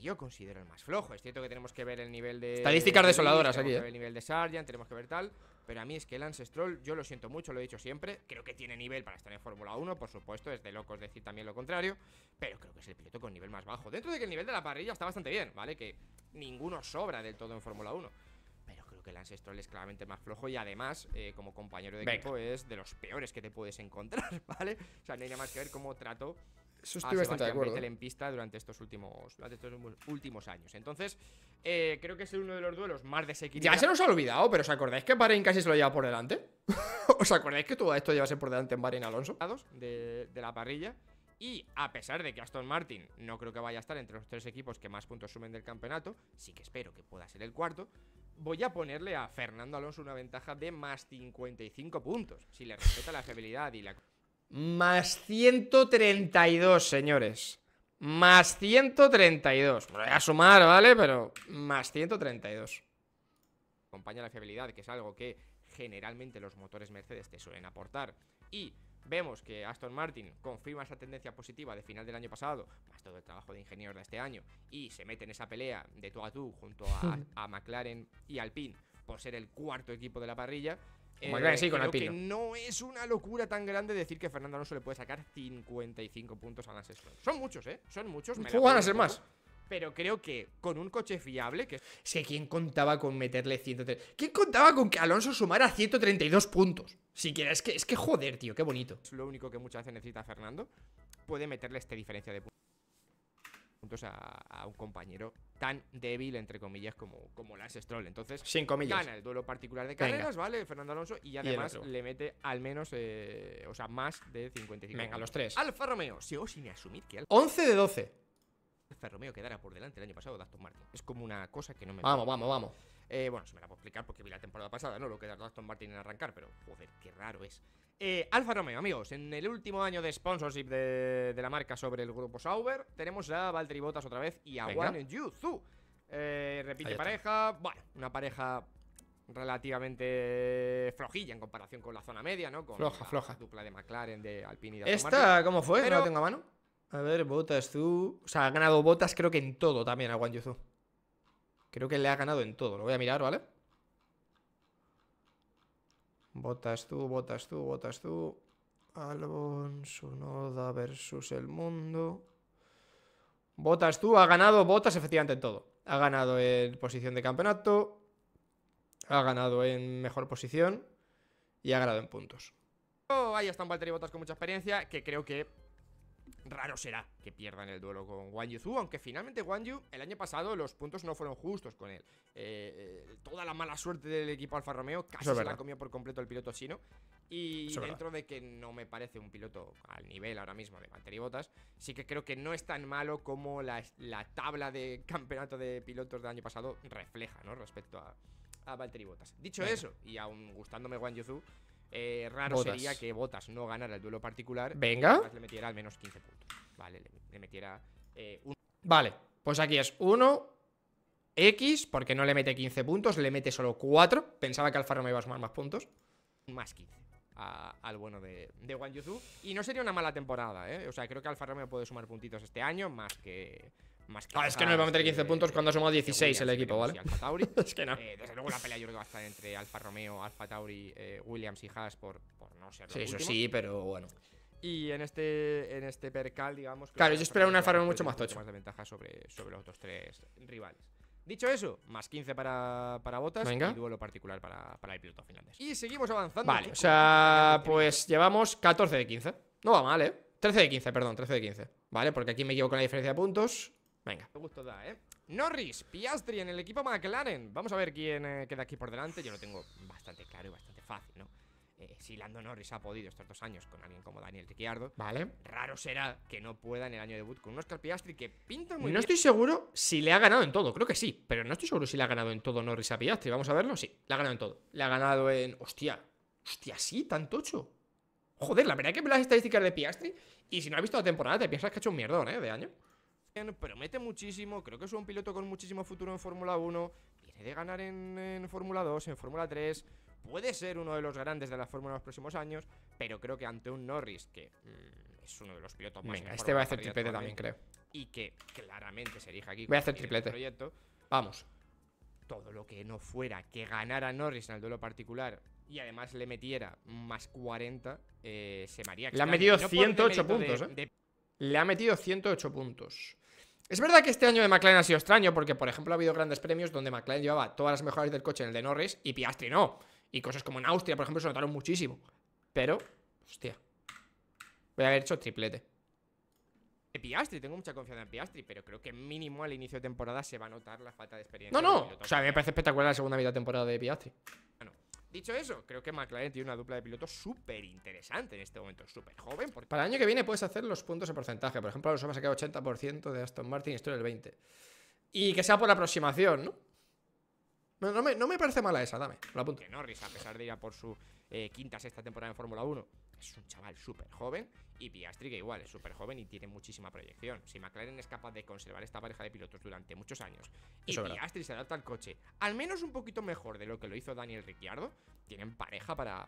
yo considero el más flojo. Es cierto que tenemos que ver el nivel de. Estadísticas desoladoras aquí. Eh. el nivel de Sargent, tenemos que ver tal. Pero a mí es que Lance Stroll, yo lo siento mucho, lo he dicho siempre. Creo que tiene nivel para estar en Fórmula 1, por supuesto, es de locos decir también lo contrario. Pero creo que es el piloto con nivel más bajo. Dentro de que el nivel de la parrilla está bastante bien, ¿vale? Que ninguno sobra del todo en Fórmula 1 Pero creo que Lance Stroll es claramente más flojo y además, eh, como compañero de equipo, es de los peores que te puedes encontrar, [laughs] ¿vale? O sea, no hay nada más que ver cómo trato a bastante en pista durante estos últimos, últimos años. Entonces, eh, creo que es uno de los duelos más desequilibrados. Ya se nos ha olvidado, pero ¿os acordáis que Bahrein casi se lo lleva por delante? [laughs] ¿Os acordáis que todo esto llevase por delante en Bahrein Alonso? De, de la parrilla. Y a pesar de que Aston Martin no creo que vaya a estar entre los tres equipos que más puntos sumen del campeonato, sí que espero que pueda ser el cuarto, voy a ponerle a Fernando Alonso una ventaja de más 55 puntos. Si le respeta la fiabilidad y la... Más 132, señores. Más 132. voy a sumar, ¿vale? Pero más 132. Acompaña la fiabilidad, que es algo que generalmente los motores Mercedes te suelen aportar. Y vemos que Aston Martin confirma esa tendencia positiva de final del año pasado, más todo el trabajo de ingeniero de este año, y se mete en esa pelea de tú a tú junto a, [laughs] a McLaren y Alpine por ser el cuarto equipo de la parrilla. Eh, no es una locura tan grande decir que Fernando Alonso le puede sacar 55 puntos a las Stroll. Son muchos, ¿eh? Son muchos. van a ser más? Pero creo que con un coche fiable que... ¿quién contaba con meterle 103? ¿Quién contaba con que Alonso sumara 132 puntos? Siquiera, es que, es que joder, tío, qué bonito. Es lo único que muchas veces necesita Fernando. Puede meterle esta diferencia de puntos. Juntos a, un compañero tan débil, entre comillas, como, como Lance Stroll. Entonces, Sin comillas. gana el duelo particular de carreras, ¿vale? Fernando Alonso, y además le mete al menos, eh, o sea, más de 55. Venga, los tres. Alfa Romeo, sigo asumir que... 11 de 12. Alfa Romeo quedará por delante el año pasado de Martin. Es como una cosa que no me... Vamos, vamos, vamos. Eh, bueno, se me la puedo explicar porque vi la temporada pasada, ¿no? Lo que tardó Aston Martin en arrancar, pero joder, qué raro es. Eh, Alfa Romeo, amigos, en el último año de sponsorship de, la marca sobre el grupo Sauber, tenemos a Valtteri Bottas otra vez y a Wan Yuzu. Eh, repite pareja, bueno, una pareja relativamente flojilla en comparación con la zona media, ¿no? Con floja, floja. dupla de McLaren, de Alpine y de ¿Esta cómo fue? No la tengo a mano. A ver, Botas, tú. O sea, ha ganado Botas creo que en todo también a Juan Yuzu. Creo que le ha ganado en todo. Lo voy a mirar, ¿vale? Botas tú, botas tú, botas tú. Albon, Sunoda versus el mundo. Botas tú, ha ganado Botas efectivamente en todo. Ha ganado en posición de campeonato. Ha ganado en mejor posición. Y ha ganado en puntos. Oh, ahí está un Valtteri Botas con mucha experiencia, que creo que raro será que pierdan el duelo con Wang Yuzhu, aunque finalmente Wang Yu, el año pasado los puntos no fueron justos con él. Eh, eh, toda la mala suerte del equipo Alfa Romeo casi se la comió por completo el piloto chino. Y dentro de que no me parece un piloto al nivel ahora mismo de Valtteri Bottas, sí que creo que no es tan malo como la, tabla de campeonato de pilotos del año pasado refleja, ¿no? Respecto a, a Valtteri Dicho eso, y aún gustándome Wang Yuzu, eh, raro sería que Botas no ganara el duelo particular. Venga. le metiera al menos 15 puntos. Vale, le, metiera eh, Vale, pues aquí es 1, X, porque no le mete 15 puntos, le mete solo 4. Pensaba que Alfaro me iba a sumar más puntos. Más 15 al bueno de, de Yuzu Y no sería una mala temporada, ¿eh? O sea, creo que Alfa Romeo puede sumar puntitos este año, más que más ah, es que no me va a meter 15 puntos cuando somos 16 el equipo, ¿vale? [laughs] es que no. Eh, desde luego la pelea yo creo que va a estar entre Alfa Romeo, Alfa Tauri, eh, Williams y Haas por, no ser Sí, eso sí, pero bueno. Y en este en este percal, digamos... Claro, yo esperaba un Alfa Romeo mucho más tocho. Más de ventaja sobre, sobre los otros tres rivales. Dicho eso, más 15 para, botas Venga. y duelo particular para, el piloto finlandés. Y seguimos avanzando. Vale, o sea, pues llevamos 14 de 15. No va mal, ¿eh? 13 de 15, perdón, 13 de 15. Vale, porque aquí me llevo con la diferencia de puntos. Venga. me gusto da, ¿eh? Norris, Piastri en el equipo McLaren. Vamos a ver quién eh, queda aquí por delante. Yo lo tengo bastante claro y bastante fácil, ¿no? Eh, si Lando Norris ha podido estos dos años con alguien como Daniel Ricciardo, vale. raro será que no pueda en el año de debut con un Oscar Piastri que pinta muy no bien. No estoy seguro si le ha ganado en todo, creo que sí, pero no estoy seguro si le ha ganado en todo Norris a Piastri. Vamos a verlo, sí, le ha ganado en todo. Le ha ganado en. Hostia, hostia, sí, tan tocho. Joder, la verdad es que las estadísticas de Piastri y si no has visto la temporada te piensas que ha hecho un mierdón, ¿eh? De año promete muchísimo, creo que es un piloto con muchísimo futuro en Fórmula 1, viene de ganar en, Fórmula 2, en Fórmula 3, puede ser uno de los grandes de la Fórmula en los próximos años, pero creo que ante un Norris, que mm, es uno de los pilotos más... Venga, este va a hacer triplete también, creo. Y que claramente se erige aquí. Voy a hacer triplete. Proyecto, Vamos. Todo lo que no fuera que ganara Norris en el duelo particular y además le metiera más 40, eh, se maría. ¿eh? Le ha metido 108 puntos, eh. Le ha metido 108 puntos. Es verdad que este año de McLaren ha sido extraño porque, por ejemplo, ha habido grandes premios donde McLaren llevaba todas las mejoras del coche en el de Norris y Piastri no. Y cosas como en Austria, por ejemplo, se notaron muchísimo. Pero, hostia. Voy a haber hecho triplete. De eh, Piastri, tengo mucha confianza en Piastri, pero creo que mínimo al inicio de temporada se va a notar la falta de experiencia. No, no. O sea, me parece espectacular la segunda mitad de temporada de Piastri. Ah, no. Dicho eso, creo que McLaren tiene una dupla de pilotos súper interesante en este momento, súper joven. Para el año que viene puedes hacer los puntos de porcentaje. Por ejemplo, los hemos sacado 80% de Aston Martin y esto el 20%. Y que sea por aproximación, ¿no? No, me, parece mala esa, dame, lo apunto. Que Norris, a pesar de ir a por su eh, quinta, sexta temporada en Fórmula 1, es un chaval súper joven y Piastri, que igual es súper joven y tiene muchísima proyección. Si McLaren es capaz de conservar esta pareja de pilotos durante muchos años y Piastri se adapta al coche, al menos un poquito mejor de lo que lo hizo Daniel Ricciardo, tienen pareja para,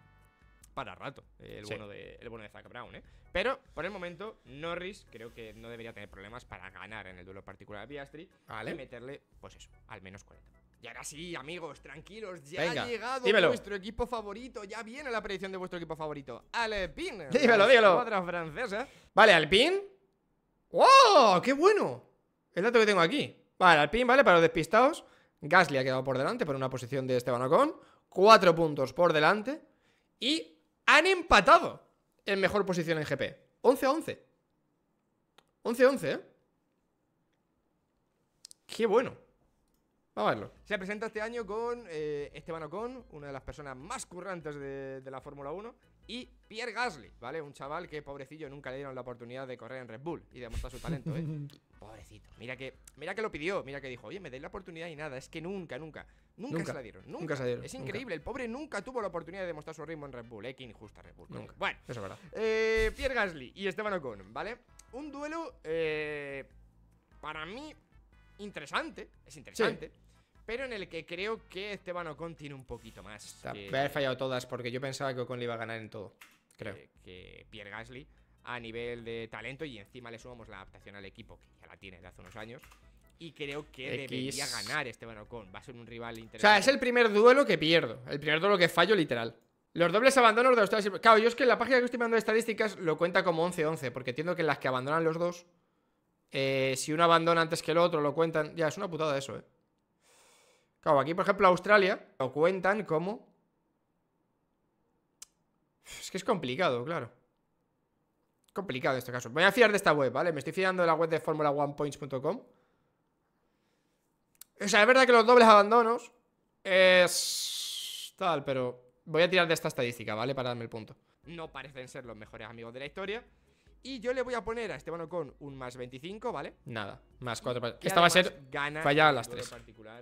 para rato el, bueno de, Zach Brown, ¿eh? Pero por el momento, Norris creo que no debería tener problemas para ganar en el duelo particular de Piastri y meterle, pues eso, al menos 40. Y ahora sí, amigos, tranquilos, ya ha llegado vuestro equipo favorito, ya viene la predicción de vuestro equipo favorito. Alpine. [laughs] Dímelo, dímelo. Vale, Alpine. ¡Wow! ¡Oh, ¡Qué bueno! El dato que tengo aquí. Vale, Alpine, vale, para los despistados. Gasly ha quedado por delante por una posición de Esteban Ocon. Cuatro puntos por delante. Y han empatado en mejor posición en GP. 11 a 11. 11 a 11, ¿eh? Qué bueno. Vamos Se presenta este año con eh, Esteban Ocon, una de las personas más currantes de, la Fórmula 1, y Pierre Gasly, ¿vale? Un chaval que, pobrecillo, nunca le dieron la oportunidad de correr en Red Bull y demostrar su talento, ¿eh? [laughs] Pobrecito. Mira que, mira que lo pidió, mira que dijo, oye, me dais la oportunidad y nada, es que nunca, nunca, nunca, se la dieron. Nunca, se la dieron. Es increíble, el pobre nunca tuvo la oportunidad de demostrar su ritmo en Red Bull, ¿eh? Qué injusta Red Bull. Bueno, eso es verdad. Eh, Pierre Gasly y Esteban Ocon, ¿vale? Un duelo, eh, para mí, interesante, es interesante pero en el que creo que Esteban Ocon tiene un poquito más. Voy a haber fallado todas, porque yo pensaba que Ocon le iba a ganar en todo, creo. Que, Pierre Gasly a nivel de talento y encima le sumamos la adaptación al equipo, que ya la tiene de hace unos años. Y creo que debería ganar Esteban Ocon. Va a ser un rival interesante. O sea, es el primer duelo que pierdo. El primer duelo que fallo, literal. Los dobles abandonos de los tres. Claro, yo es que en la página que estoy mandando de estadísticas lo cuenta como 11-11, porque entiendo que en las que abandonan los dos, eh, si uno abandona antes que el otro, lo cuentan. Ya, es una putada eso, eh. Claro, aquí, por ejemplo, Australia lo cuentan como... Es que es complicado, claro. Complicado en este caso. Voy a fiar de esta web, ¿vale? Me estoy fiando de la web de formula O sea, es verdad que los dobles abandonos es tal, pero voy a tirar de esta estadística, ¿vale? Para darme el punto. No parecen ser los mejores amigos de la historia. Y yo le voy a poner a Esteban Ocon un más 25, ¿vale? Nada, más 4. Esta va a ser falla las 3.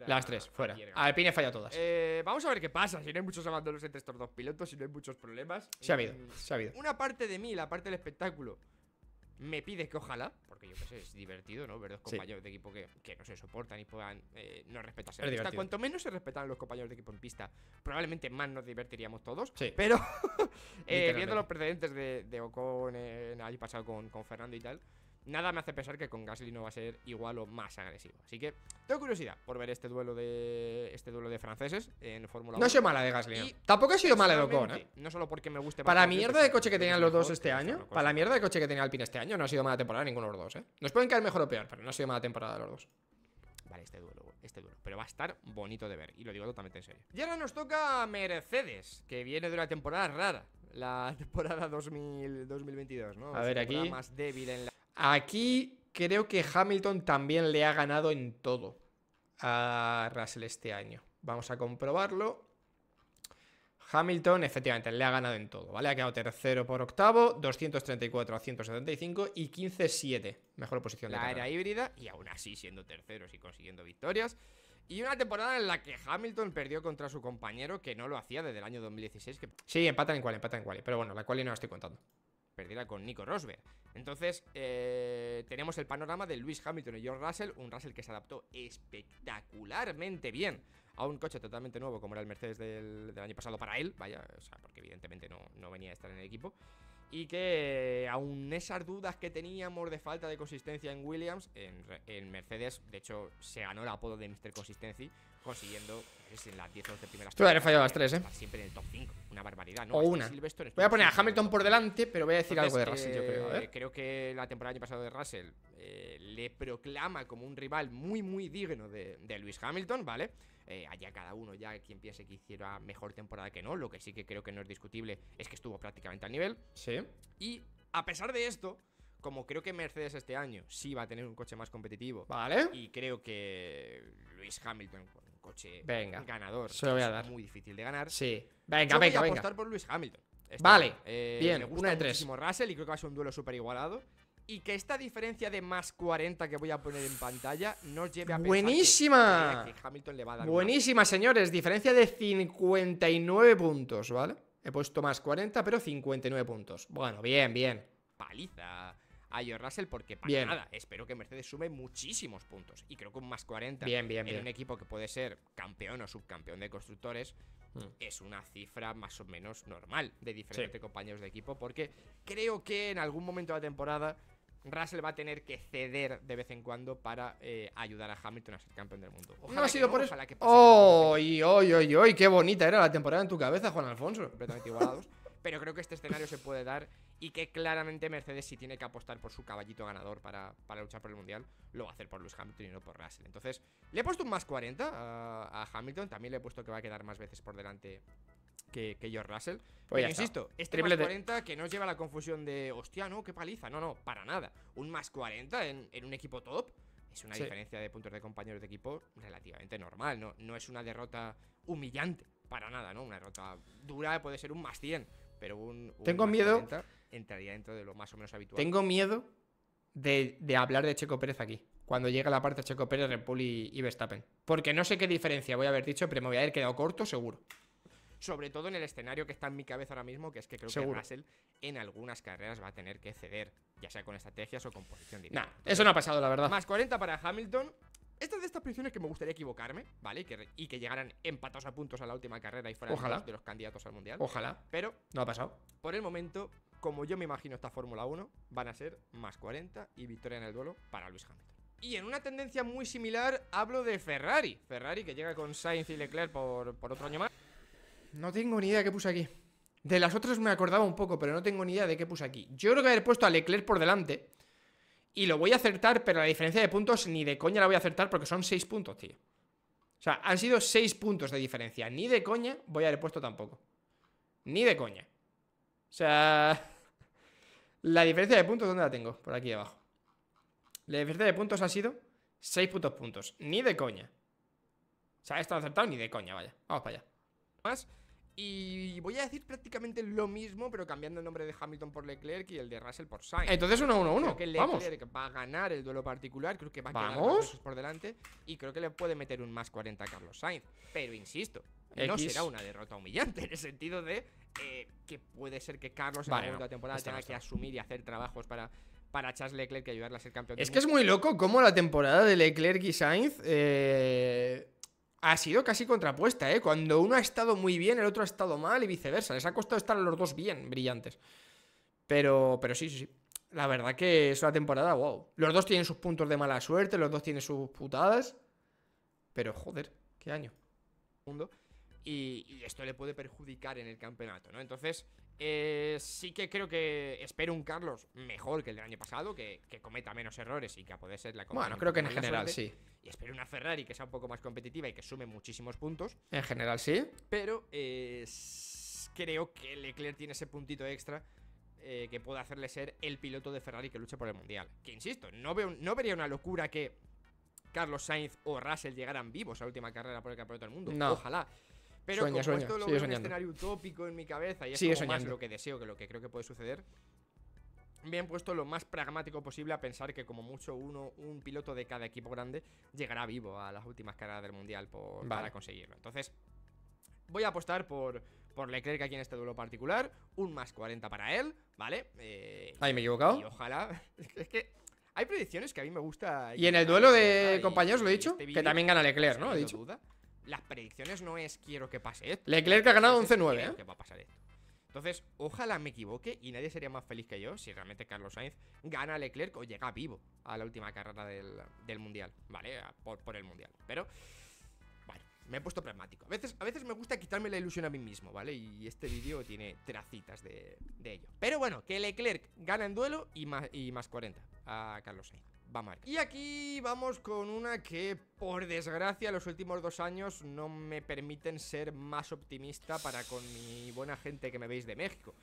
las 3, fuera. A Alpine falla todas. Eh, vamos a ver qué pasa. Si no hay muchos abandonos entre estos dos pilotos, si no hay muchos problemas. Se ha habido, mm, se ha habido. Una parte de mí, la parte del espectáculo, me pide que ojalá, porque yo qué sé, es divertido, ¿no? Ver dos compañeros de equipo que, no se soportan y puedan eh, no respetarse. Cuanto menos se respetan los compañeros de equipo en pista, probablemente más nos divertiríamos todos. Pero [laughs] eh, viendo los precedentes de, Ocon eh, en el año pasado con Fernando y tal, nada me hace pensar que con Gasly no va a ser igual o más agresivo. Así que tengo curiosidad por ver este duelo de este duelo de franceses en Fórmula 1. No ha sido mala de Gasly. ¿eh? Tampoco ha sido mala de Ocon, ¿eh? No solo porque me guste más Para la mierda de coche que tenían los dos este año, para la mierda de coche que tenía Alpine este año, no ha sido mala temporada ninguno de los dos, ¿eh? Nos pueden caer mejor o peor, pero no ha sido mala temporada de los dos. Vale, este duelo, este duelo. Pero va a estar bonito de ver, y lo digo totalmente en serio. Y ahora nos toca Mercedes, que viene de una temporada rara. La [laughs] temporada 2022, ¿no? A ver, aquí. más débil en la Aquí creo que Hamilton también le ha ganado en todo a Russell este año. Vamos a comprobarlo. Hamilton, efectivamente, le ha ganado en todo, ¿vale? Ha quedado tercero por octavo, 234 a 175 y 15-7. Mejor posición la de la era híbrida y aún así siendo terceros y consiguiendo victorias. Y una temporada en la que Hamilton perdió contra su compañero que no lo hacía desde el año 2016. Que... Sí, empatan en cual, empatan en cual. Pero bueno, la cual no la estoy contando perdiera con Nico Rosberg. Entonces, eh, tenemos el panorama de Lewis Hamilton y George Russell, un Russell que se adaptó espectacularmente bien a un coche totalmente nuevo como era el Mercedes del, año pasado para él, vaya, porque evidentemente no, no venía a estar en el equipo y que aun esas dudas que teníamos de falta de consistencia en Williams, en, en, Mercedes, de hecho se ganó el apodo de Mr. Consistency consiguiendo es pues, en las 10 o 12 primeras. Tú habré fallado las 3, ¿eh? Siempre en el top 5, una barbaridad, ¿no? O una. Voy a poner a Hamilton por delante, pero voy a decir algo de Russell, yo creo. Eh, creo que la temporada año pasado de Russell eh, le proclama como un rival muy, muy digno de, de Lewis Hamilton, ¿vale? Eh, allá cada uno ya quien piense que hiciera mejor temporada que no, lo que sí que creo que no es discutible es que estuvo prácticamente al nivel. Sí. Y a pesar de esto, como creo que Mercedes este año sí va a tener un coche más competitivo. Vale. Y creo que Luis Hamilton, coche venga, ganador. Se a dar. muy difícil de ganar. Sí. Venga, Yo venga, a apostar por Luis Hamilton. vale. bien, me eh, gusta una de tres. Russell y creo que va a ser un duelo súper igualado. Y que esta diferencia de más 40 que voy a poner en pantalla nos lleve a ¡Buenísima! Buenísima, señores. Diferencia de 59 puntos, ¿vale? He puesto más 40, pero 59 puntos. Bueno, bien, bien. Paliza a yo Russell porque para nada. Espero que Mercedes sume muchísimos puntos. Y creo que un más 40 bien, en un equipo que puede ser campeón o subcampeón de constructores hmm. es una cifra más o menos normal de diferentes compañeros de equipo porque creo que en algún momento de la temporada Russell va a tener que ceder de vez en cuando para eh, ayudar a Hamilton a ser campeón del mundo. Ojalá ha sido por eso. Que oy, qué bonita era la temporada en tu cabeza, Juan Alfonso! Completamente igualados. [laughs] pero creo que este escenario se puede dar y que claramente Mercedes, si tiene que apostar por su caballito ganador para, para luchar por el mundial, lo va a hacer por Lewis Hamilton y no por Russell. Entonces, le he puesto un más 40 a, Hamilton, también le he puesto que va a quedar más veces por delante que, que George Russell. Pues pero insisto, este Triple más 40 que nos lleva a la confusión de hostia, no, qué paliza. No, no, para nada. Un más 40 en, un equipo top. Es una diferencia de puntos de compañeros de equipo relativamente normal, ¿no? No es una derrota humillante, para nada, ¿no? Una derrota dura puede ser un más 100 pero un, tengo miedo entraría dentro de lo más o menos habitual. Tengo miedo de, hablar de Checo Pérez aquí, cuando llega la parte de Checo Pérez, Red Bull y, Verstappen, porque no sé qué diferencia voy a haber dicho, pero me voy a haber quedado corto seguro. Sobre todo en el escenario que está en mi cabeza ahora mismo, que es que creo que Russell en algunas carreras va a tener que ceder, ya sea con estrategias o con posición eso no ha pasado, la verdad. Más 40 para Hamilton, esta de estas prisiones que me gustaría equivocarme, ¿vale? Y que, llegaran empatados a puntos a la última carrera y fueran de los candidatos al mundial. Ojalá. Pero. No ha pasado. Por el momento, como yo me imagino esta Fórmula 1, van a ser más 40 y victoria en el duelo para Luis Hamilton. Y en una tendencia muy similar hablo de Ferrari. Ferrari que llega con Sainz y Leclerc por, por otro año más. No tengo ni idea qué puse aquí. De las otras me acordaba un poco, pero no tengo ni idea de qué puse aquí. Yo creo que haber puesto a Leclerc por delante. Y lo voy a acertar, pero la diferencia de puntos ni de coña la voy a acertar porque son 6 puntos, tío. O sea, han sido 6 puntos de diferencia. Ni de coña voy a haber puesto tampoco. Ni de coña. O sea... [laughs] La diferencia de puntos, ¿dónde la tengo? Por aquí abajo. La diferencia de puntos ha sido 6 puntos puntos. Ni de coña. O sea, esto no acertado ni de coña, vaya. Vamos para allá. Más... Y voy a decir prácticamente lo mismo, pero cambiando el nombre de Hamilton por Leclerc y el de Russell por Sainz. Entonces 1-1-1. Creo que Vamos. Leclerc va a ganar el duelo particular, creo que va a por delante y creo que le puede meter un más 40 a Carlos Sainz. Pero insisto, no será una derrota humillante [laughs] en el sentido de eh, que puede ser que Carlos en la segunda temporada tenga que asumir y hacer trabajos para, para Charles Leclerc y ayudarle a ser campeón. Es que es muy loco cómo la temporada de Leclerc y Sainz... Eh ha sido casi contrapuesta, ¿eh? Cuando uno ha estado muy bien, el otro ha estado mal y viceversa. Les ha costado estar los dos bien, brillantes. Pero, pero sí, sí, sí. La verdad que es una temporada, wow. Los dos tienen sus puntos de mala suerte, los dos tienen sus putadas. Pero joder, qué año. Mundo y, esto le puede perjudicar en el campeonato, ¿no? Entonces, eh, sí que creo que espero un Carlos mejor que el del año pasado, que, cometa menos errores y que a poder ser la Bueno, creo que en general sí. Y espero una Ferrari que sea un poco más competitiva y que sume muchísimos puntos. En general sí. Pero eh, creo que Leclerc tiene ese puntito extra eh, que pueda hacerle ser el piloto de Ferrari que luche por el Mundial. Que insisto, no, veo, no vería una locura que Carlos Sainz o Russell llegaran vivos a la última carrera por el Campeonato del Mundo. Ojalá. Pero sueña, como sueña, esto lo un escenario utópico en mi cabeza y es como más lo que deseo que lo que creo que puede suceder, me han puesto lo más pragmático posible a pensar que como mucho uno, un piloto de cada equipo grande llegará vivo a las últimas carreras del Mundial para conseguirlo. Entonces, voy a apostar por, por Leclerc aquí en este duelo particular, un más 40 para él, ¿vale? Eh, Ahí me he equivocado. Y ojalá... [laughs] es que hay predicciones que a mí me gusta... Y en el duelo de compañeros, lo he dicho, este que también gana Leclerc, ¿no? He dicho las predicciones no es quiero que pase esto. Leclerc ha ganado 11-9, ¿eh? Que va a pasar esto. Entonces, ojalá me equivoque y nadie sería más feliz que yo si realmente Carlos Sainz gana a Leclerc o llega vivo a la última carrera del, Mundial, ¿vale? Por, el Mundial. Pero, bueno, me he puesto pragmático. A veces, a veces me gusta quitarme la ilusión a mí mismo, ¿vale? Y este vídeo tiene tracitas de, ello. Pero bueno, que Leclerc gana en duelo y más, y más 40 a Carlos Sainz. Y aquí vamos con una que, por desgracia, los últimos dos años no me permiten ser más optimista para con mi buena gente que me veis de México.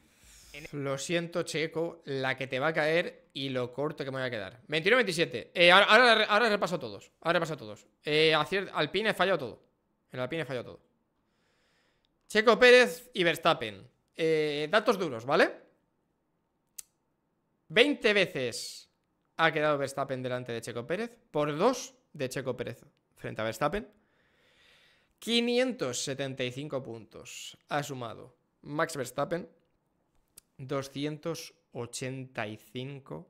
Lo siento, Checo, la que te va a caer y lo corto que me voy a quedar. 21-27. Eh, ahora, ahora, repaso a todos. Ahora repaso a todos. Eh, Alpine fallado todo. En Alpine fallado todo. Checo Pérez y Verstappen. Eh, datos duros, ¿vale? 20 veces ha quedado Verstappen delante de Checo Pérez, por 2 de Checo Pérez frente a Verstappen. 575 puntos ha sumado Max Verstappen, 285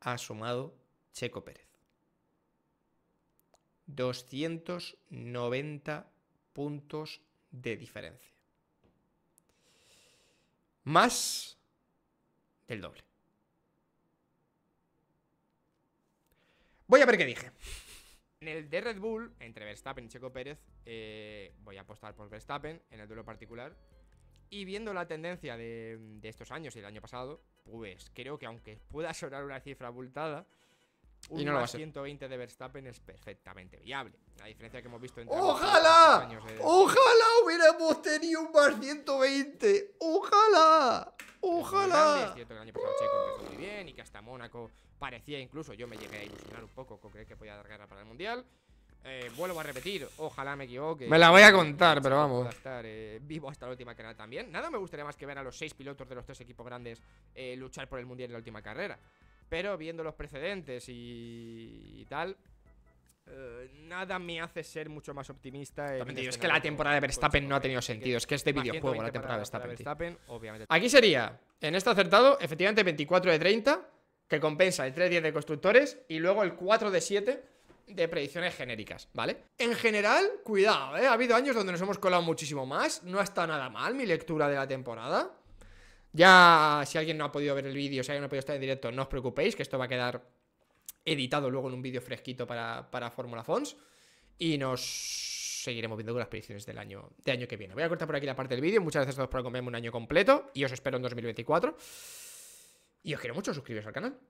ha sumado Checo Pérez. 290 puntos de diferencia. Más del doble. Voy a ver qué dije. En el de Red Bull, entre Verstappen y Checo Pérez, eh, voy a apostar por Verstappen en el duelo particular. Y viendo la tendencia de, estos años y el año pasado, pues creo que aunque pueda sonar una cifra abultada, y no 120 de Verstappen es perfectamente viable. La diferencia que hemos visto entre. ¡Ojalá! Años ¡Ojalá hubiéramos tenido un más 120! ¡Ojalá! ¡Ojalá! Es cierto que el año pasado Checo muy bien y que hasta Mónaco parecía incluso. Yo me llegué a ilusionar un poco con creer que podía dar guerra para el mundial. Eh, vuelvo a repetir, ojalá me equivoque. Me la voy a contar, pero vamos. estar eh, vivo hasta la última carrera también. Nada me gustaría más que ver a los seis pilotos de los tres equipos grandes eh, luchar por el mundial en la última carrera. Pero viendo los precedentes y, tal, eh, nada me hace ser mucho más optimista. Este es que la temporada de Verstappen no ha tenido sentido. Es que es de videojuego la temporada de Verstappen. Aquí sería, en este acertado, efectivamente 24 de 30, que compensa el 3-10 de constructores y luego el 4 de 7 de predicciones genéricas, ¿vale? En general, cuidado, ¿eh? Ha habido años donde nos hemos colado muchísimo más. No ha estado nada mal mi lectura de la temporada. Ya, si alguien no ha podido ver el vídeo, si alguien no ha podido estar en directo, no os preocupéis, que esto va a quedar editado luego en un vídeo fresquito para, para Fórmula Fons. Y nos seguiremos viendo con las predicciones del año, de año que viene. Voy a cortar por aquí la parte del vídeo. Muchas gracias a todos por acompañarme un año completo. Y os espero en 2024. Y os quiero mucho, suscribiros al canal.